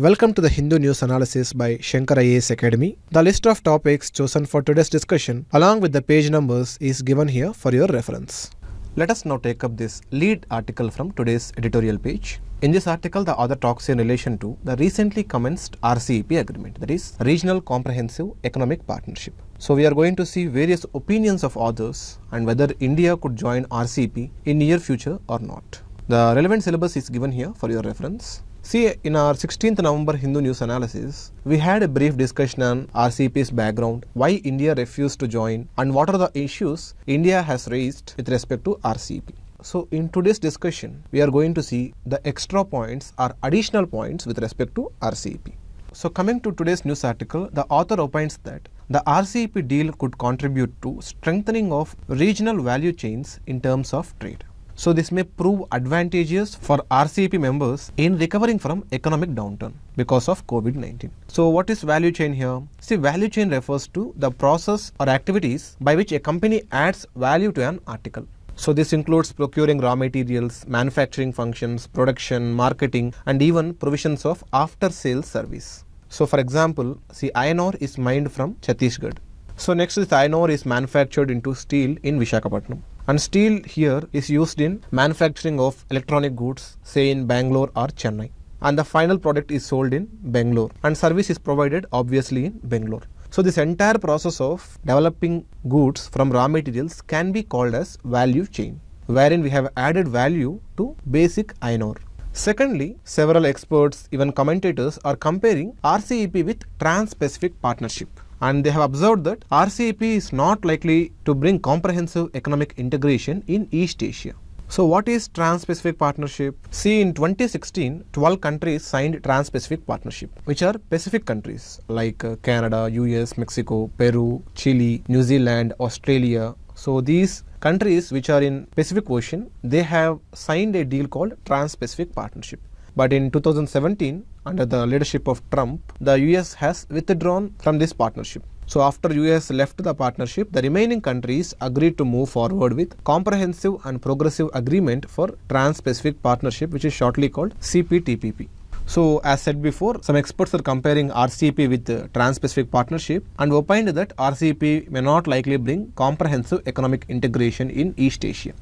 Welcome to the Hindu News Analysis by Shankar IAS Academy. The list of topics chosen for today's discussion along with the page numbers is given here for your reference. Let us now take up this lead article from today's editorial page. In this article, the author talks in relation to the recently commenced RCEP agreement, that is Regional Comprehensive Economic Partnership. So we are going to see various opinions of authors and whether India could join RCEP in near future or not. The relevant syllabus is given here for your reference. See, in our 16th November Hindu news analysis, we had a brief discussion on RCP's background, why India refused to join, and what are the issues India has raised with respect to RCP. So, in today's discussion, we are going to see the extra points or additional points with respect to RCP. So, coming to today's news article, the author opines that the RCP deal could contribute to strengthening of regional value chains in terms of trade. So this may prove advantageous for RCEP members in recovering from economic downturn because of COVID-19. So what is value chain here? See value chain refers to the process or activities by which a company adds value to an article. So this includes procuring raw materials, manufacturing functions, production, marketing and even provisions of after sales service. So for example, see iron ore is mined from Chhattisgarh. So next is iron ore is manufactured into steel in Vishakhapatnam. And steel here is used in manufacturing of electronic goods, say in Bangalore or Chennai. And the final product is sold in Bangalore. And service is provided obviously in Bangalore. So this entire process of developing goods from raw materials can be called as value chain, wherein we have added value to basic iron ore. Secondly, several experts, even commentators are comparing RCEP with Trans-Pacific Partnership and they have observed that RCEP is not likely to bring comprehensive economic integration in East Asia. So what is Trans-Pacific Partnership? See in 2016, 12 countries signed Trans-Pacific Partnership, which are Pacific countries like uh, Canada, US, Mexico, Peru, Chile, New Zealand, Australia. So these countries which are in Pacific Ocean, they have signed a deal called Trans-Pacific Partnership. But in 2017, under the leadership of Trump, the US has withdrawn from this partnership. So after US left the partnership, the remaining countries agreed to move forward with comprehensive and progressive agreement for Trans-Pacific Partnership which is shortly called CPTPP. So, as said before, some experts are comparing RCP with the Trans-Pacific Partnership and opined that RCP may not likely bring comprehensive economic integration in East Asia.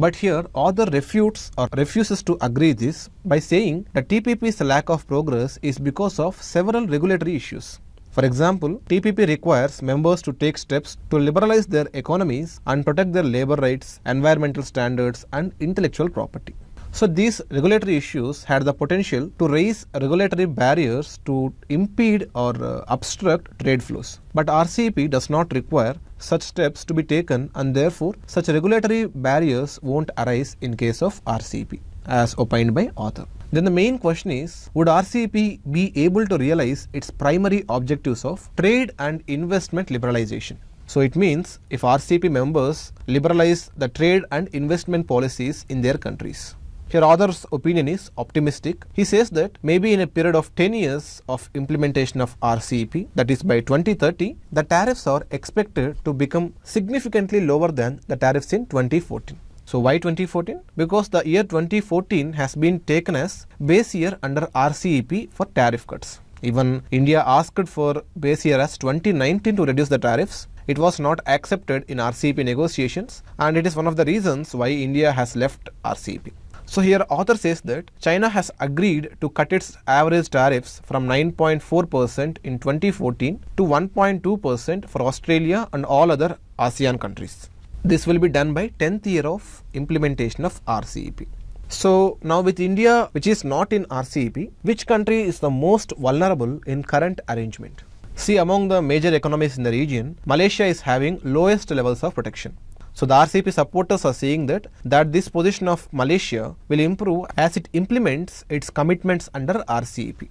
But here author refutes or refuses to agree this by saying that TPP's lack of progress is because of several regulatory issues. For example, TPP requires members to take steps to liberalize their economies and protect their labor rights, environmental standards and intellectual property. So these regulatory issues had the potential to raise regulatory barriers to impede or uh, obstruct trade flows. But RCEP does not require such steps to be taken and therefore such regulatory barriers won't arise in case of RCEP as opined by author. Then the main question is, would RCEP be able to realize its primary objectives of trade and investment liberalization? So it means if RCP members liberalize the trade and investment policies in their countries. Her author's opinion is optimistic. He says that maybe in a period of 10 years of implementation of RCEP, that is by 2030, the tariffs are expected to become significantly lower than the tariffs in 2014. So why 2014? Because the year 2014 has been taken as base year under RCEP for tariff cuts. Even India asked for base year as 2019 to reduce the tariffs. It was not accepted in RCEP negotiations and it is one of the reasons why India has left RCEP. So here author says that China has agreed to cut its average tariffs from 9.4% in 2014 to 1.2% for Australia and all other ASEAN countries. This will be done by 10th year of implementation of RCEP. So now with India which is not in RCEP, which country is the most vulnerable in current arrangement? See among the major economies in the region, Malaysia is having lowest levels of protection. So the RCP supporters are saying that that this position of Malaysia will improve as it implements its commitments under RCEP.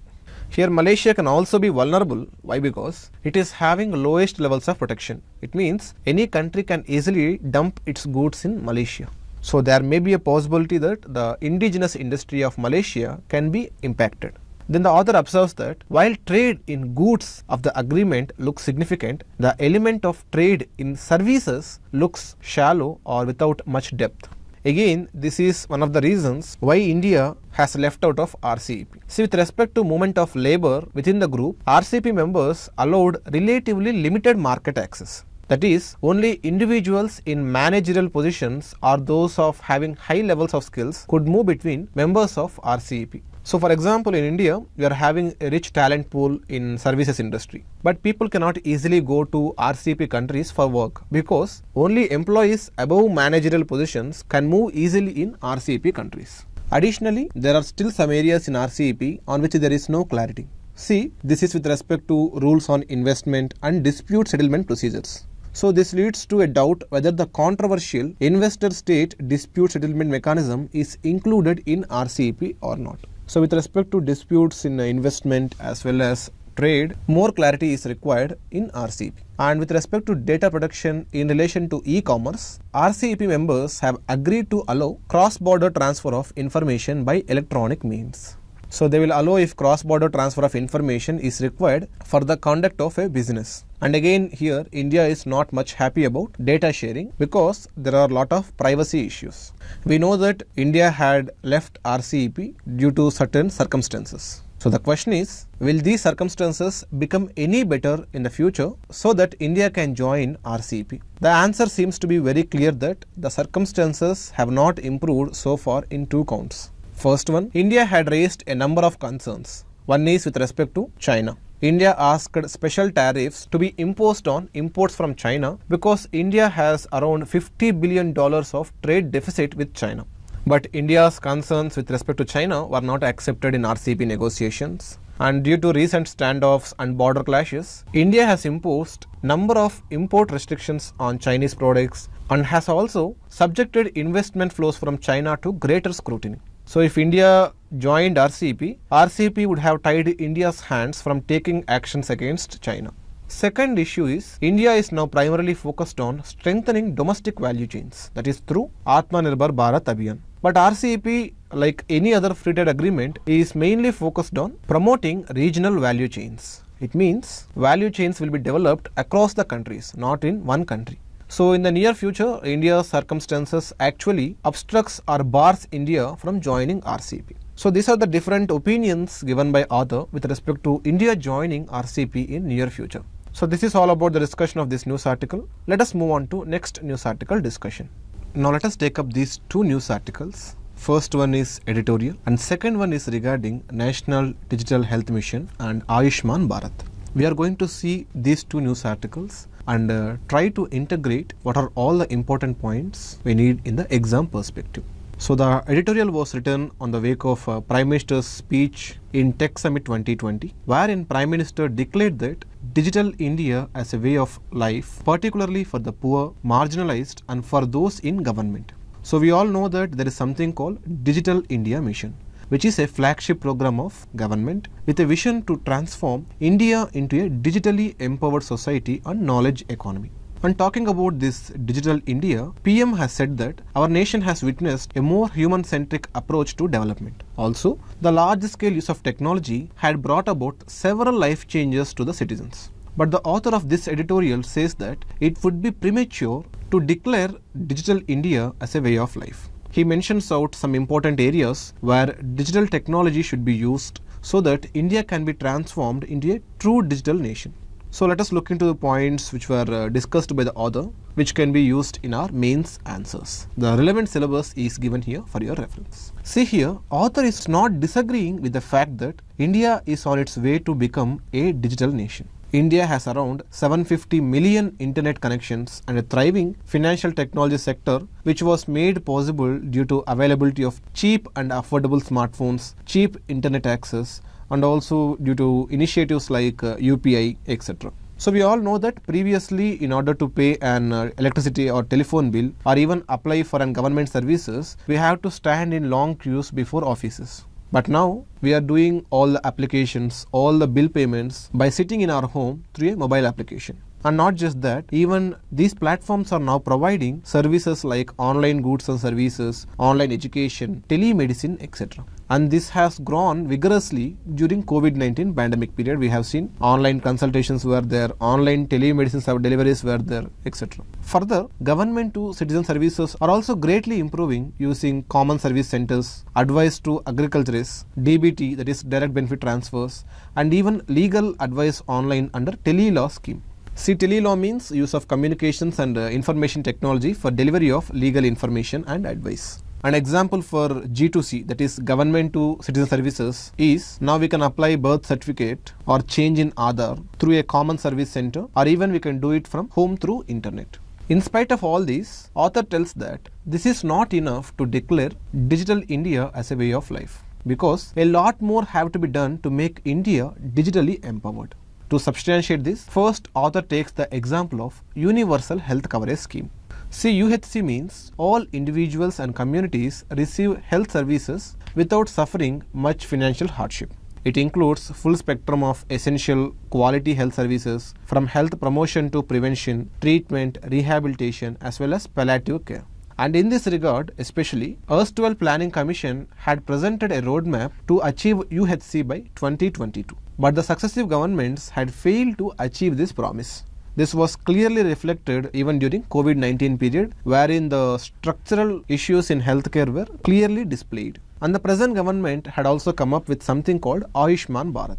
Here Malaysia can also be vulnerable. Why? Because it is having lowest levels of protection. It means any country can easily dump its goods in Malaysia. So there may be a possibility that the indigenous industry of Malaysia can be impacted. Then the author observes that while trade in goods of the agreement looks significant, the element of trade in services looks shallow or without much depth. Again, this is one of the reasons why India has left out of RCEP. See, with respect to movement of labor within the group, RCEP members allowed relatively limited market access. That is, only individuals in managerial positions or those of having high levels of skills could move between members of RCEP. So for example, in India, we are having a rich talent pool in services industry. But people cannot easily go to RCP countries for work because only employees above managerial positions can move easily in RCP countries. Additionally, there are still some areas in RCEP on which there is no clarity. See, this is with respect to rules on investment and dispute settlement procedures. So this leads to a doubt whether the controversial investor state dispute settlement mechanism is included in RCEP or not. So with respect to disputes in investment as well as trade, more clarity is required in RCEP. And with respect to data protection in relation to e-commerce, RCEP members have agreed to allow cross-border transfer of information by electronic means. So they will allow if cross-border transfer of information is required for the conduct of a business. And again here India is not much happy about data sharing because there are a lot of privacy issues. We know that India had left RCEP due to certain circumstances. So the question is, will these circumstances become any better in the future so that India can join RCEP? The answer seems to be very clear that the circumstances have not improved so far in two counts. First one, India had raised a number of concerns. One is with respect to China. India asked special tariffs to be imposed on imports from China because India has around $50 billion of trade deficit with China. But India's concerns with respect to China were not accepted in RCP negotiations. And due to recent standoffs and border clashes, India has imposed number of import restrictions on Chinese products and has also subjected investment flows from China to greater scrutiny. So, if India joined RCEP, RCEP would have tied India's hands from taking actions against China. Second issue is India is now primarily focused on strengthening domestic value chains, that is through Atmanirbhar Bharat Abhiyan. But RCEP, like any other free trade agreement, is mainly focused on promoting regional value chains. It means value chains will be developed across the countries, not in one country. So in the near future, India's circumstances actually obstructs or bars India from joining RCP. So these are the different opinions given by author with respect to India joining RCP in near future. So this is all about the discussion of this news article. Let us move on to next news article discussion. Now let us take up these two news articles. First one is editorial and second one is regarding National Digital Health Mission and Ayushman Bharat. We are going to see these two news articles and uh, try to integrate what are all the important points we need in the exam perspective. So the editorial was written on the wake of uh, Prime Minister's speech in Tech Summit 2020, wherein Prime Minister declared that digital India as a way of life, particularly for the poor, marginalized and for those in government. So we all know that there is something called Digital India Mission which is a flagship program of government with a vision to transform India into a digitally empowered society and knowledge economy. When talking about this digital India, PM has said that our nation has witnessed a more human centric approach to development. Also, the large scale use of technology had brought about several life changes to the citizens. But the author of this editorial says that it would be premature to declare digital India as a way of life. He mentions out some important areas where digital technology should be used so that India can be transformed into a true digital nation. So let us look into the points which were uh, discussed by the author which can be used in our mains answers. The relevant syllabus is given here for your reference. See here, author is not disagreeing with the fact that India is on its way to become a digital nation. India has around 750 million internet connections and a thriving financial technology sector which was made possible due to availability of cheap and affordable smartphones, cheap internet access and also due to initiatives like uh, UPI etc. So we all know that previously in order to pay an uh, electricity or telephone bill or even apply for an government services we have to stand in long queues before offices. But now we are doing all the applications, all the bill payments by sitting in our home through a mobile application. And not just that, even these platforms are now providing services like online goods and services, online education, telemedicine, etc and this has grown vigorously during COVID-19 pandemic period. We have seen online consultations were there, online telemedicine deliveries were there, etc. Further, government to citizen services are also greatly improving using common service centers, advice to agriculturists, DBT that is direct benefit transfers and even legal advice online under telelaw scheme. See, telelaw means use of communications and uh, information technology for delivery of legal information and advice. An example for G2C that is government to citizen services is now we can apply birth certificate or change in Aadhaar through a common service center or even we can do it from home through internet. In spite of all this, author tells that this is not enough to declare digital India as a way of life because a lot more have to be done to make India digitally empowered. To substantiate this, first author takes the example of universal health coverage scheme. See, UHC means all individuals and communities receive health services without suffering much financial hardship. It includes full spectrum of essential quality health services from health promotion to prevention, treatment, rehabilitation as well as palliative care. And in this regard, especially, erstwhile Planning Commission had presented a roadmap to achieve UHC by 2022. But the successive governments had failed to achieve this promise. This was clearly reflected even during COVID-19 period, wherein the structural issues in healthcare were clearly displayed. And the present government had also come up with something called Ayushman Bharat.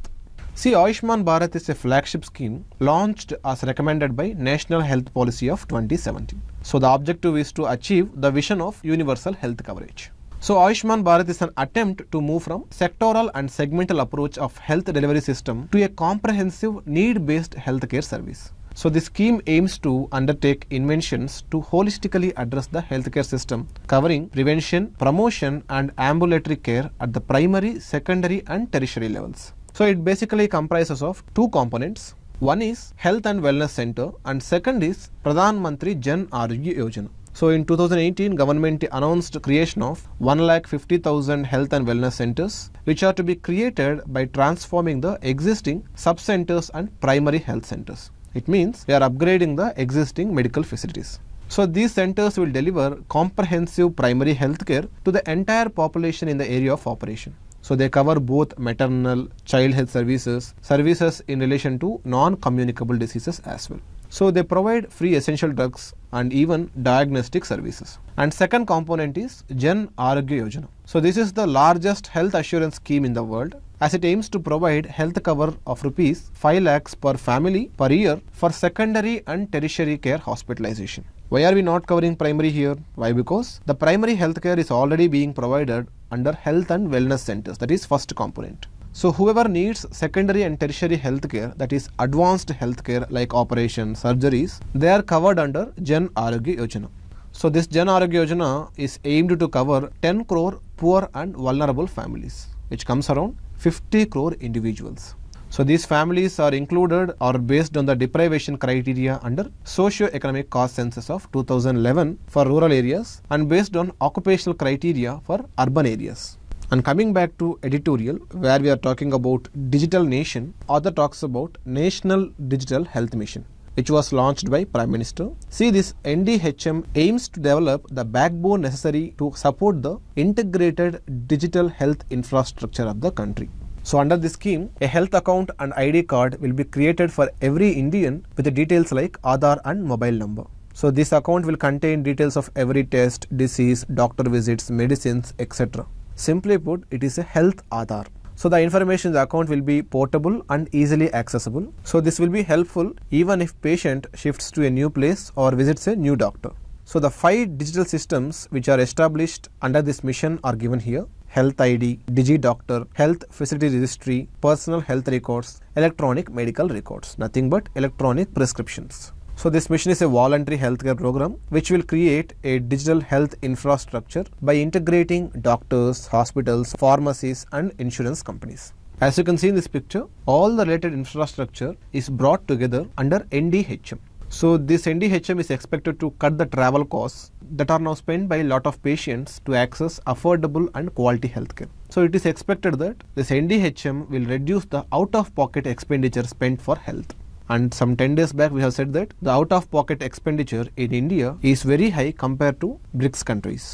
See, Ayushman Bharat is a flagship scheme launched as recommended by National Health Policy of 2017. So the objective is to achieve the vision of universal health coverage. So Ayushman Bharat is an attempt to move from sectoral and segmental approach of health delivery system to a comprehensive need-based healthcare service. So the scheme aims to undertake inventions to holistically address the healthcare system, covering prevention, promotion and ambulatory care at the primary, secondary and tertiary levels. So it basically comprises of two components. One is Health and Wellness Center and second is Pradhan Mantri Jan Arogya Yojana. So in 2018, government announced creation of 1,50,000 health and wellness centers, which are to be created by transforming the existing sub-centers and primary health centers. It means we are upgrading the existing medical facilities. So these centers will deliver comprehensive primary health care to the entire population in the area of operation. So they cover both maternal, child health services, services in relation to non-communicable diseases as well. So they provide free essential drugs and even diagnostic services. And second component is Jan Arogya Yojana. So this is the largest health assurance scheme in the world as it aims to provide health cover of rupees 5 lakhs per family per year for secondary and tertiary care hospitalization. Why are we not covering primary here? Why? Because the primary healthcare is already being provided under health and wellness centers, that is first component. So whoever needs secondary and tertiary healthcare, that is advanced healthcare like operations, surgeries, they are covered under Jan Aarogya Yojana. So this Jan Aarogya Yojana is aimed to cover 10 crore poor and vulnerable families, which comes around 50 crore individuals. So these families are included or based on the deprivation criteria under socio-economic cost census of 2011 for rural areas and based on occupational criteria for urban areas. And coming back to editorial, where we are talking about digital nation, author talks about National Digital Health Mission which was launched by Prime Minister. See this NDHM aims to develop the backbone necessary to support the integrated digital health infrastructure of the country. So under this scheme, a health account and ID card will be created for every Indian with the details like Aadhaar and mobile number. So this account will contain details of every test, disease, doctor visits, medicines, etc. Simply put, it is a health Aadhaar. So the information in the account will be portable and easily accessible. So this will be helpful even if patient shifts to a new place or visits a new doctor. So the five digital systems which are established under this mission are given here. Health ID, Doctor, Health Facility Registry, Personal Health Records, Electronic Medical Records, nothing but electronic prescriptions. So this mission is a voluntary healthcare program which will create a digital health infrastructure by integrating doctors, hospitals, pharmacies and insurance companies. As you can see in this picture, all the related infrastructure is brought together under NDHM. So this NDHM is expected to cut the travel costs that are now spent by a lot of patients to access affordable and quality healthcare. So it is expected that this NDHM will reduce the out-of-pocket expenditure spent for health and some 10 days back we have said that the out of pocket expenditure in India is very high compared to BRICS countries.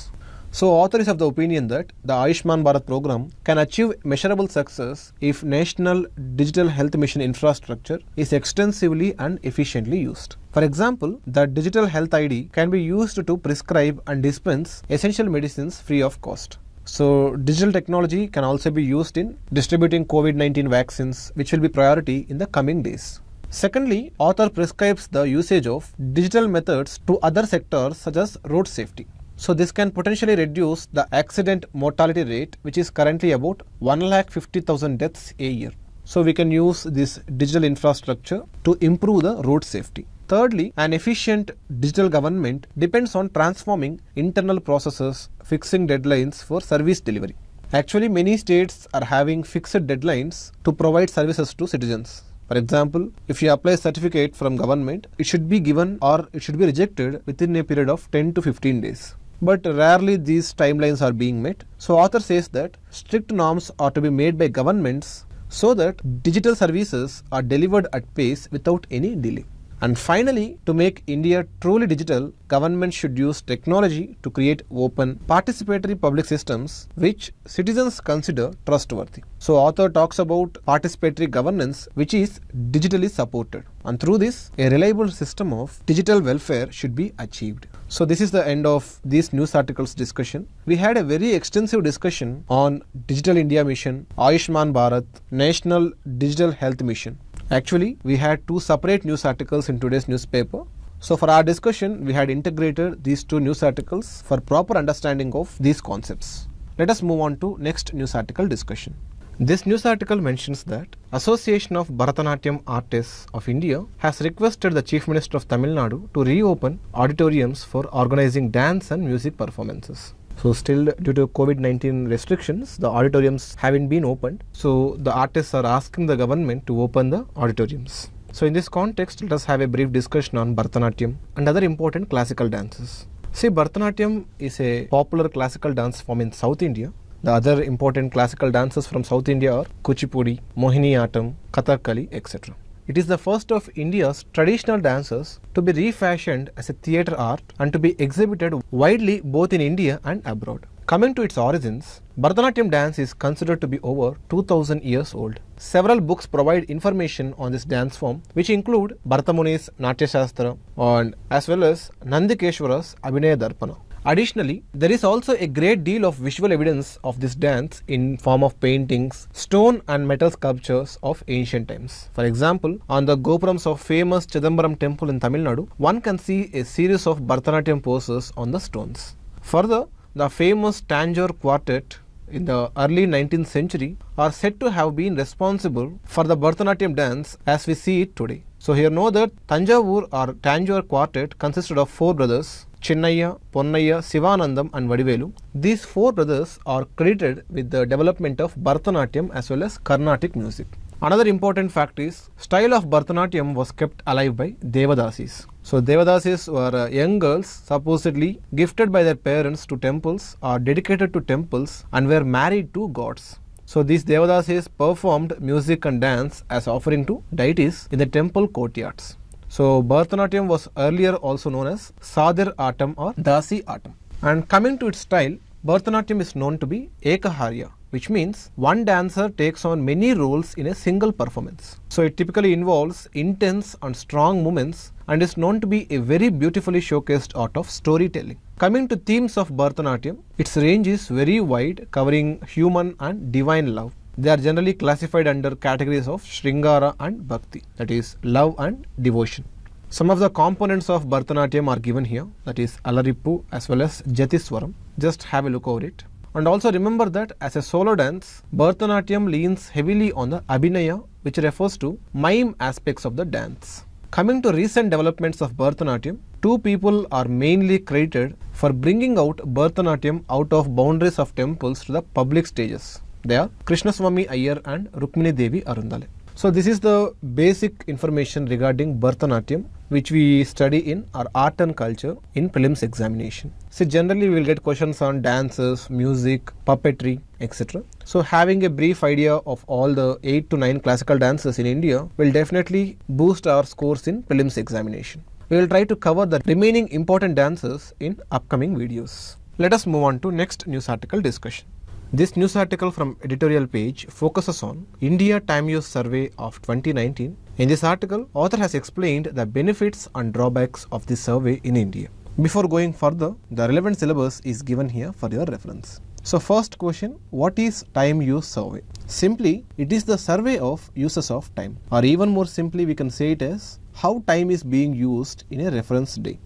So author is of the opinion that the Ayushman Bharat program can achieve measurable success if national digital health mission infrastructure is extensively and efficiently used. For example, the digital health ID can be used to prescribe and dispense essential medicines free of cost. So digital technology can also be used in distributing COVID-19 vaccines which will be priority in the coming days. Secondly, author prescribes the usage of digital methods to other sectors such as road safety. So this can potentially reduce the accident mortality rate which is currently about 1,50,000 deaths a year. So we can use this digital infrastructure to improve the road safety. Thirdly, an efficient digital government depends on transforming internal processes, fixing deadlines for service delivery. Actually, many states are having fixed deadlines to provide services to citizens. For example, if you apply a certificate from government, it should be given or it should be rejected within a period of 10 to 15 days. But rarely these timelines are being met. So author says that strict norms are to be made by governments so that digital services are delivered at pace without any delay. And finally, to make India truly digital, government should use technology to create open, participatory public systems which citizens consider trustworthy. So author talks about participatory governance which is digitally supported. And through this, a reliable system of digital welfare should be achieved. So this is the end of this news articles discussion. We had a very extensive discussion on Digital India Mission, Ayushman Bharat, National Digital Health Mission. Actually, we had two separate news articles in today's newspaper. So for our discussion, we had integrated these two news articles for proper understanding of these concepts. Let us move on to next news article discussion. This news article mentions that Association of Bharatanatyam Artists of India has requested the Chief Minister of Tamil Nadu to reopen auditoriums for organizing dance and music performances. So still due to COVID-19 restrictions, the auditoriums haven't been opened. So the artists are asking the government to open the auditoriums. So in this context, let us have a brief discussion on Bharatanatyam and other important classical dances. See, Bharatanatyam is a popular classical dance form in South India. The other important classical dances from South India are Kuchipudi, Mohiniyattam, Kathakali, etc. It is the first of India's traditional dances to be refashioned as a theatre art and to be exhibited widely both in India and abroad. Coming to its origins, Bharatanatyam dance is considered to be over 2000 years old. Several books provide information on this dance form, which include Bharatamuni's Natya Shastra and as well as Nandikeshwara's Abhinaya Darpana. Additionally, there is also a great deal of visual evidence of this dance in form of paintings, stone and metal sculptures of ancient times. For example, on the gopurams of famous Chidambaram temple in Tamil Nadu, one can see a series of Bharatanatyam poses on the stones. Further, the famous Tanjore quartet in the early 19th century are said to have been responsible for the Bharatanatyam dance as we see it today. So here know that Tanjavur or Tanjore quartet consisted of four brothers Chinnaya, Ponnaya, Sivanandam and Vadivelu. These four brothers are credited with the development of Bharatanatyam as well as Carnatic music. Another important fact is style of Bharatanatyam was kept alive by Devadasis. So Devadasis were uh, young girls supposedly gifted by their parents to temples or dedicated to temples and were married to gods. So these Devadasis performed music and dance as offering to deities in the temple courtyards. So Bharatanatyam was earlier also known as Sadir Atam or Dasi Atam. And coming to its style, Bharatanatyam is known to be Ekaharya which means one dancer takes on many roles in a single performance. So it typically involves intense and strong movements and is known to be a very beautifully showcased art of storytelling. Coming to themes of Bharatanatyam, its range is very wide, covering human and divine love they are generally classified under categories of Shringara and Bhakti, that is, love and devotion. Some of the components of Bharatanatyam are given here, that is, Alarippu as well as Jatiswaram. Just have a look over it. And also remember that as a solo dance, Bharatanatyam leans heavily on the Abhinaya, which refers to mime aspects of the dance. Coming to recent developments of Bharatanatyam, two people are mainly credited for bringing out Bharatanatyam out of boundaries of temples to the public stages. They are Krishnaswamy Ayer and Rukmini Devi Arundale. So this is the basic information regarding Bharatanatyam which we study in our art and culture in prelims examination. So generally we will get questions on dances, music, puppetry, etc. So having a brief idea of all the 8 to 9 classical dances in India will definitely boost our scores in prelims examination. We will try to cover the remaining important dances in upcoming videos. Let us move on to next news article discussion. This news article from editorial page focuses on India Time Use Survey of 2019. In this article, author has explained the benefits and drawbacks of this survey in India. Before going further, the relevant syllabus is given here for your reference. So first question, what is time use survey? Simply, it is the survey of uses of time or even more simply we can say it as how time is being used in a reference day.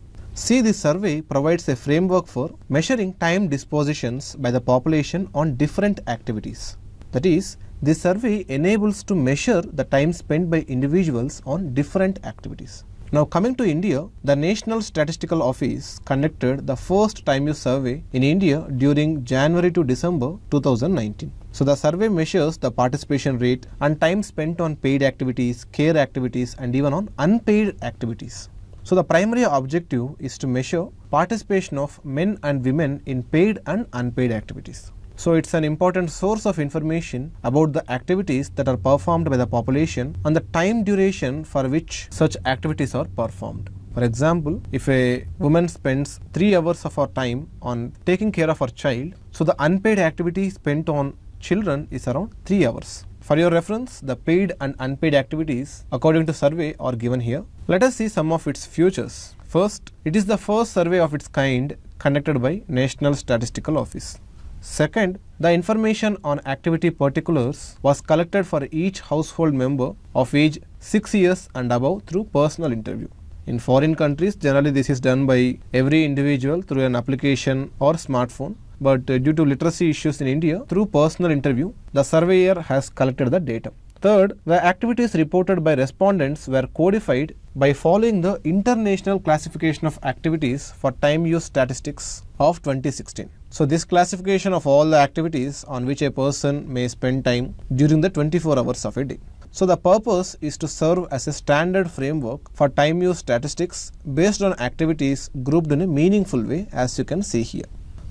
See this survey provides a framework for measuring time dispositions by the population on different activities. That is, this survey enables to measure the time spent by individuals on different activities. Now coming to India, the National Statistical Office conducted the first time use survey in India during January to December 2019. So the survey measures the participation rate and time spent on paid activities, care activities and even on unpaid activities. So the primary objective is to measure participation of men and women in paid and unpaid activities. So it's an important source of information about the activities that are performed by the population and the time duration for which such activities are performed. For example, if a woman spends 3 hours of her time on taking care of her child, so the unpaid activity spent on children is around 3 hours. For your reference, the paid and unpaid activities according to survey are given here. Let us see some of its features. First, it is the first survey of its kind conducted by National Statistical Office. Second, the information on activity particulars was collected for each household member of age 6 years and above through personal interview. In foreign countries, generally this is done by every individual through an application or smartphone but uh, due to literacy issues in India, through personal interview, the surveyor has collected the data. Third, the activities reported by respondents were codified by following the International Classification of Activities for Time Use Statistics of 2016. So, this classification of all the activities on which a person may spend time during the 24 hours of a day. So, the purpose is to serve as a standard framework for time use statistics based on activities grouped in a meaningful way as you can see here.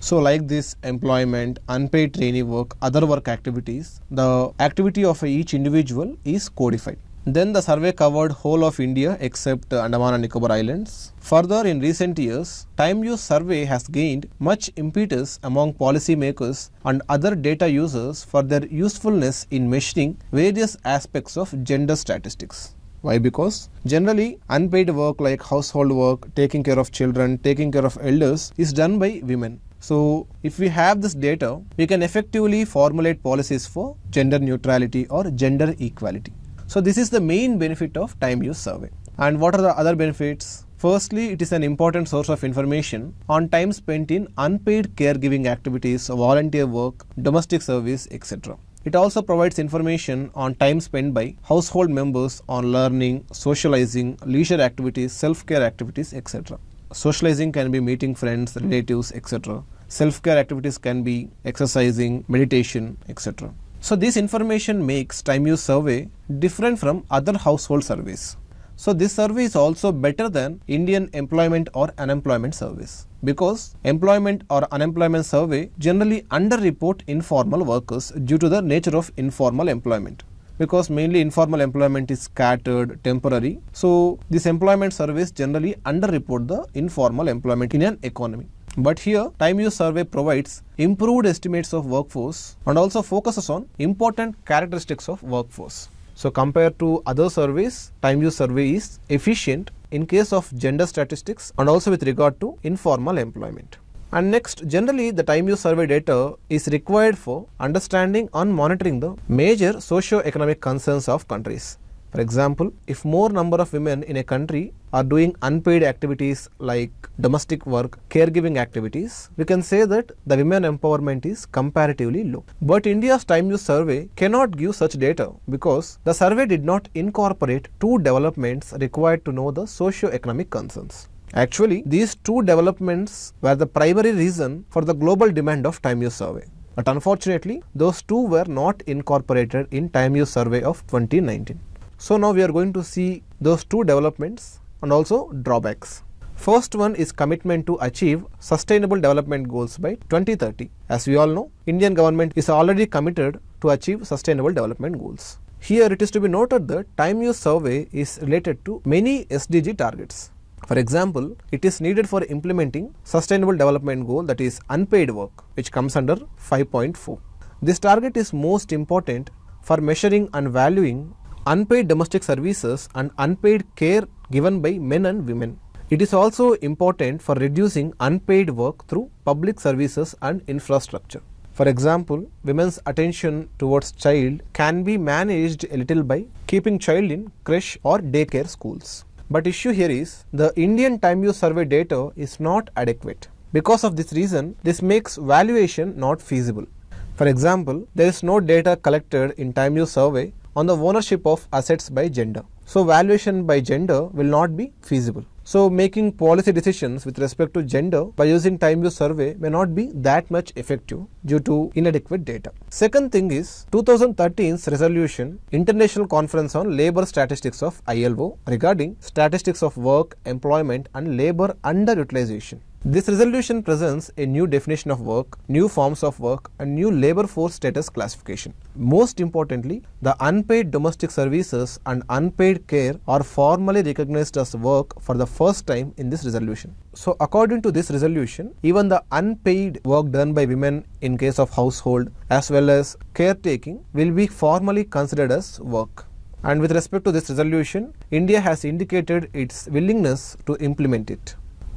So like this employment, unpaid trainee work, other work activities, the activity of each individual is codified. Then the survey covered whole of India except Andaman and Nicobar Islands. Further, in recent years, time use survey has gained much impetus among policymakers and other data users for their usefulness in measuring various aspects of gender statistics. Why? Because generally unpaid work like household work, taking care of children, taking care of elders is done by women. So if we have this data, we can effectively formulate policies for gender neutrality or gender equality. So this is the main benefit of time use survey. And what are the other benefits? Firstly, it is an important source of information on time spent in unpaid caregiving activities, volunteer work, domestic service, etc. It also provides information on time spent by household members on learning, socializing, leisure activities, self-care activities, etc. Socializing can be meeting friends, relatives, etc. Self care activities can be exercising, meditation, etc. So, this information makes time use survey different from other household surveys. So, this survey is also better than Indian employment or unemployment surveys because employment or unemployment survey generally underreport informal workers due to the nature of informal employment because mainly informal employment is scattered, temporary. So this employment surveys generally underreport the informal employment in an economy. But here, time use survey provides improved estimates of workforce and also focuses on important characteristics of workforce. So compared to other surveys, time use survey is efficient in case of gender statistics and also with regard to informal employment. And next, generally the time use survey data is required for understanding and monitoring the major socio-economic concerns of countries. For example, if more number of women in a country are doing unpaid activities like domestic work, caregiving activities, we can say that the women empowerment is comparatively low. But India's time use survey cannot give such data because the survey did not incorporate two developments required to know the socio-economic concerns. Actually, these two developments were the primary reason for the global demand of time use survey. But unfortunately, those two were not incorporated in time use survey of 2019. So now we are going to see those two developments and also drawbacks. First one is commitment to achieve sustainable development goals by 2030. As we all know, Indian government is already committed to achieve sustainable development goals. Here it is to be noted that time use survey is related to many SDG targets. For example, it is needed for implementing sustainable development goal that is unpaid work which comes under 5.4. This target is most important for measuring and valuing unpaid domestic services and unpaid care given by men and women. It is also important for reducing unpaid work through public services and infrastructure. For example, women's attention towards child can be managed a little by keeping child in creche or daycare schools. But issue here is the Indian time use survey data is not adequate. Because of this reason, this makes valuation not feasible. For example, there is no data collected in time use survey on the ownership of assets by gender. So valuation by gender will not be feasible. So making policy decisions with respect to gender by using time use survey may not be that much effective due to inadequate data. Second thing is 2013's resolution International Conference on Labor Statistics of ILO regarding statistics of work, employment and labor underutilization. This resolution presents a new definition of work, new forms of work and new labor force status classification. Most importantly, the unpaid domestic services and unpaid care are formally recognized as work for the first time in this resolution. So according to this resolution, even the unpaid work done by women in case of household as well as caretaking will be formally considered as work. And with respect to this resolution, India has indicated its willingness to implement it.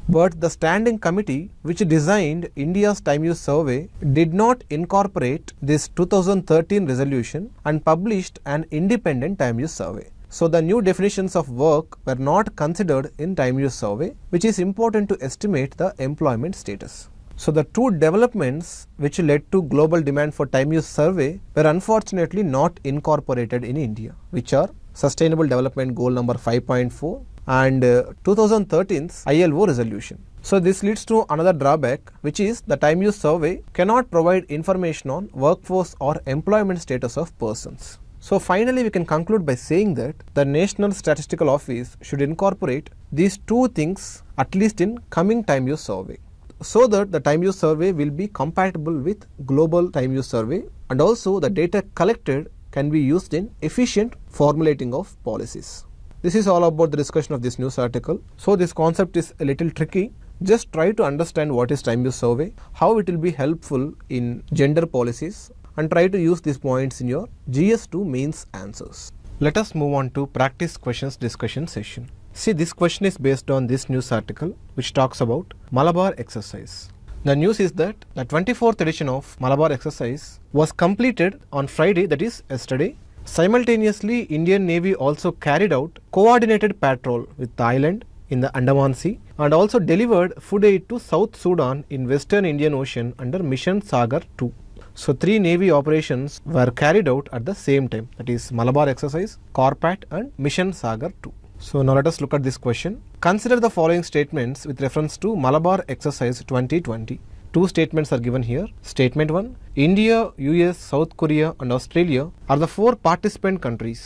But the standing committee which designed India's time use survey did not incorporate this 2013 resolution and published an independent time use survey. So the new definitions of work were not considered in time use survey which is important to estimate the employment status. So the two developments which led to global demand for time use survey were unfortunately not incorporated in India which are sustainable development goal number 5.4 and uh, 2013 ILO resolution. So this leads to another drawback which is the time use survey cannot provide information on workforce or employment status of persons. So finally we can conclude by saying that the National Statistical Office should incorporate these two things at least in coming time use survey so that the time use survey will be compatible with global time use survey and also the data collected can be used in efficient formulating of policies. This is all about the discussion of this news article. So this concept is a little tricky. Just try to understand what is time use survey, how it will be helpful in gender policies and try to use these points in your GS2 mains answers. Let us move on to practice questions discussion session. See this question is based on this news article which talks about Malabar exercise. The news is that the 24th edition of Malabar exercise was completed on Friday that is yesterday Simultaneously, Indian Navy also carried out coordinated patrol with Thailand in the Andaman Sea and also delivered food aid to South Sudan in Western Indian Ocean under Mission Sagar 2. So three Navy operations were carried out at the same time that is Malabar Exercise, Corpat and Mission Sagar 2. So now let us look at this question. Consider the following statements with reference to Malabar Exercise 2020. Two statements are given here. Statement 1 India, US, South Korea, and Australia are the four participant countries.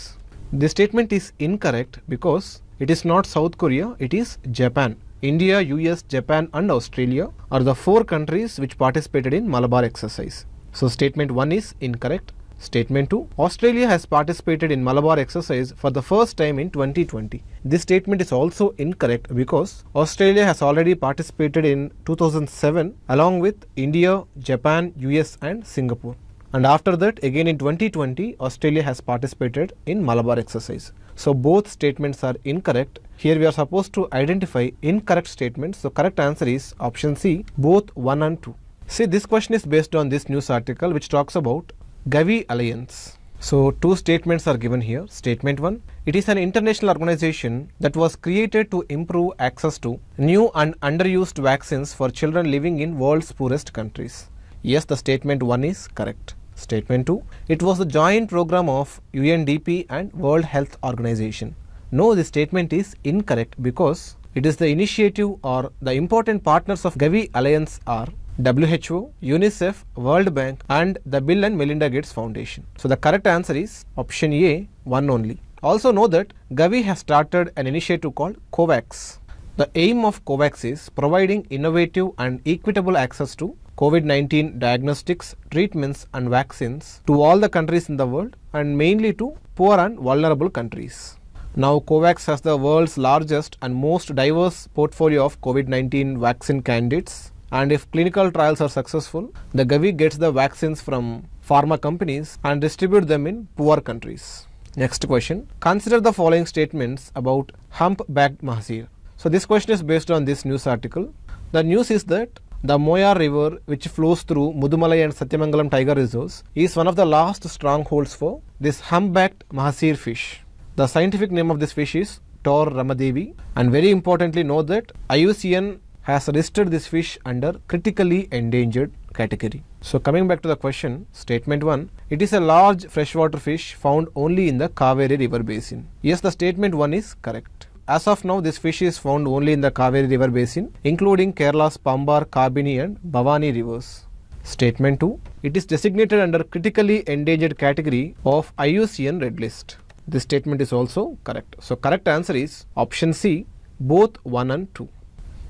This statement is incorrect because it is not South Korea, it is Japan. India, US, Japan, and Australia are the four countries which participated in Malabar exercise. So, statement 1 is incorrect. Statement 2. Australia has participated in Malabar exercise for the first time in 2020. This statement is also incorrect because Australia has already participated in 2007 along with India, Japan, US and Singapore. And after that again in 2020 Australia has participated in Malabar exercise. So both statements are incorrect. Here we are supposed to identify incorrect statements. So correct answer is option C both 1 and 2. See, this question is based on this news article which talks about Gavi Alliance. So two statements are given here. Statement 1, it is an international organization that was created to improve access to new and underused vaccines for children living in world's poorest countries. Yes, the statement 1 is correct. Statement 2, it was a joint program of UNDP and World Health Organization. No, the statement is incorrect because it is the initiative or the important partners of Gavi Alliance are WHO, UNICEF, World Bank and the Bill and Melinda Gates Foundation. So the correct answer is option A, one only. Also know that Gavi has started an initiative called COVAX. The aim of COVAX is providing innovative and equitable access to COVID-19 diagnostics, treatments and vaccines to all the countries in the world and mainly to poor and vulnerable countries. Now COVAX has the world's largest and most diverse portfolio of COVID-19 vaccine candidates and if clinical trials are successful, the Gavi gets the vaccines from pharma companies and distribute them in poor countries. Next question. Consider the following statements about hump-backed mahseer. So this question is based on this news article. The news is that the Moya River, which flows through Mudumalai and Satyamangalam tiger reserves, is one of the last strongholds for this hump-backed mahseer fish. The scientific name of this fish is Tor Ramadevi. And very importantly, know that IUCN has registered this fish under critically endangered category. So coming back to the question, statement 1, it is a large freshwater fish found only in the Kaveri river basin. Yes, the statement 1 is correct. As of now, this fish is found only in the Kaveri river basin, including Kerala's Pambar, Kabini and Bhavani rivers. Statement 2, it is designated under critically endangered category of IUCN red list. This statement is also correct. So correct answer is option C, both 1 and 2.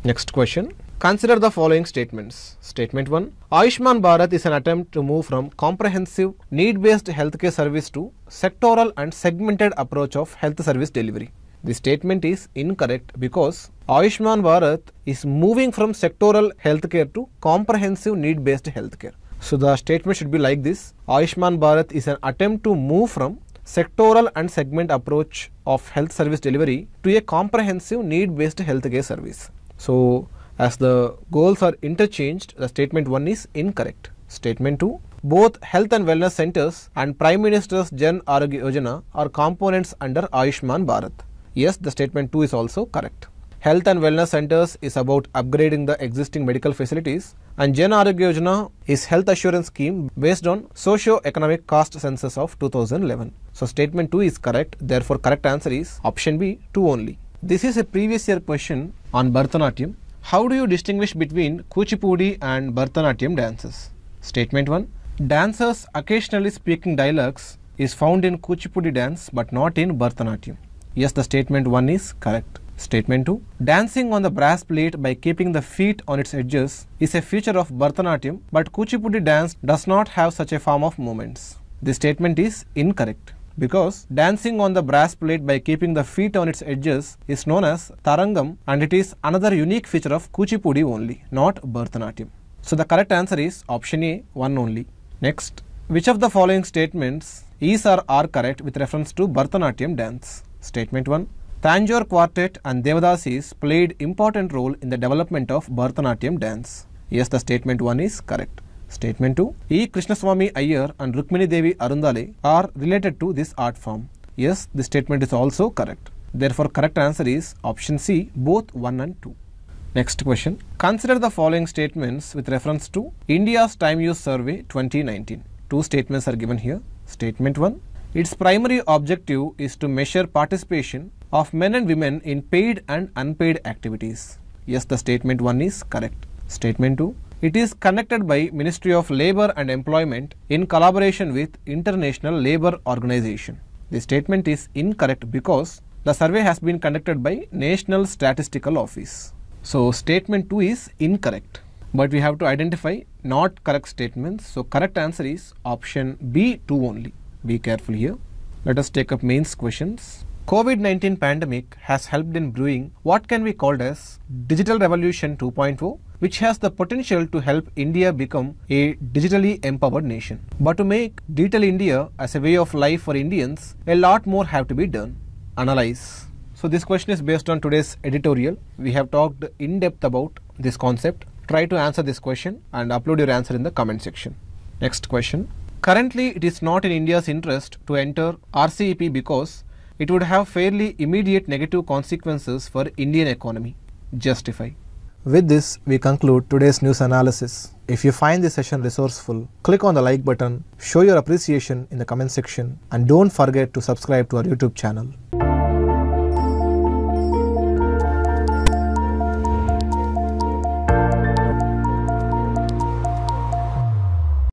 Next question. Consider the following statements. Statement 1. Aishman Bharat is an attempt to move from comprehensive need-based healthcare service to sectoral and segmented approach of health service delivery. The statement is incorrect because Aishman Bharat is moving from sectoral healthcare to comprehensive need-based healthcare. So the statement should be like this. Aishman Bharat is an attempt to move from sectoral and segment approach of health service delivery to a comprehensive need-based healthcare service. So, as the goals are interchanged, the statement 1 is incorrect. Statement 2 both health and wellness centers and Prime Minister's Jan Aarogya Yojana are components under Ayushman Bharat. Yes, the statement 2 is also correct. Health and wellness centers is about upgrading the existing medical facilities and Jan Aarogya Yojana is health assurance scheme based on socio-economic caste census of 2011. So statement 2 is correct, therefore correct answer is option B 2 only. This is a previous year question on Bharatanatyam. How do you distinguish between Kuchipudi and Bharatanatyam dances? Statement 1. Dancers occasionally speaking dialects is found in Kuchipudi dance but not in Bharatanatyam. Yes, the statement 1 is correct. Statement 2. Dancing on the brass plate by keeping the feet on its edges is a feature of Bharatanatyam but Kuchipudi dance does not have such a form of movements. This statement is incorrect because dancing on the brass plate by keeping the feet on its edges is known as tarangam and it is another unique feature of Kuchipudi only, not Bharatanatyam. So the correct answer is option A, one only. Next, which of the following statements is or are correct with reference to Bharatanatyam dance? Statement 1. Tanjore Quartet and Devadasis played important role in the development of Bharatanatyam dance. Yes, the statement 1 is correct. Statement 2 E. Krishnaswamy Iyer and Rukmini Devi Arundale are related to this art form. Yes, the statement is also correct. Therefore, correct answer is option C, both 1 and 2. Next question. Consider the following statements with reference to India's Time Use Survey 2019. Two statements are given here. Statement 1. Its primary objective is to measure participation of men and women in paid and unpaid activities. Yes, the statement 1 is correct. Statement 2. It is connected by Ministry of Labour and Employment in collaboration with International Labour Organization. The statement is incorrect because the survey has been conducted by National Statistical Office. So statement 2 is incorrect. But we have to identify not correct statements. So correct answer is option B2 only. Be careful here. Let us take up mains questions. COVID-19 pandemic has helped in brewing what can be called as digital revolution 2.0 which has the potential to help India become a digitally empowered nation. But to make digital India as a way of life for Indians, a lot more have to be done. Analyze. So this question is based on today's editorial. We have talked in depth about this concept. Try to answer this question and upload your answer in the comment section. Next question. Currently, it is not in India's interest to enter RCEP because it would have fairly immediate negative consequences for Indian economy. Justify. With this, we conclude today's news analysis. If you find this session resourceful, click on the like button, show your appreciation in the comment section, and don't forget to subscribe to our YouTube channel.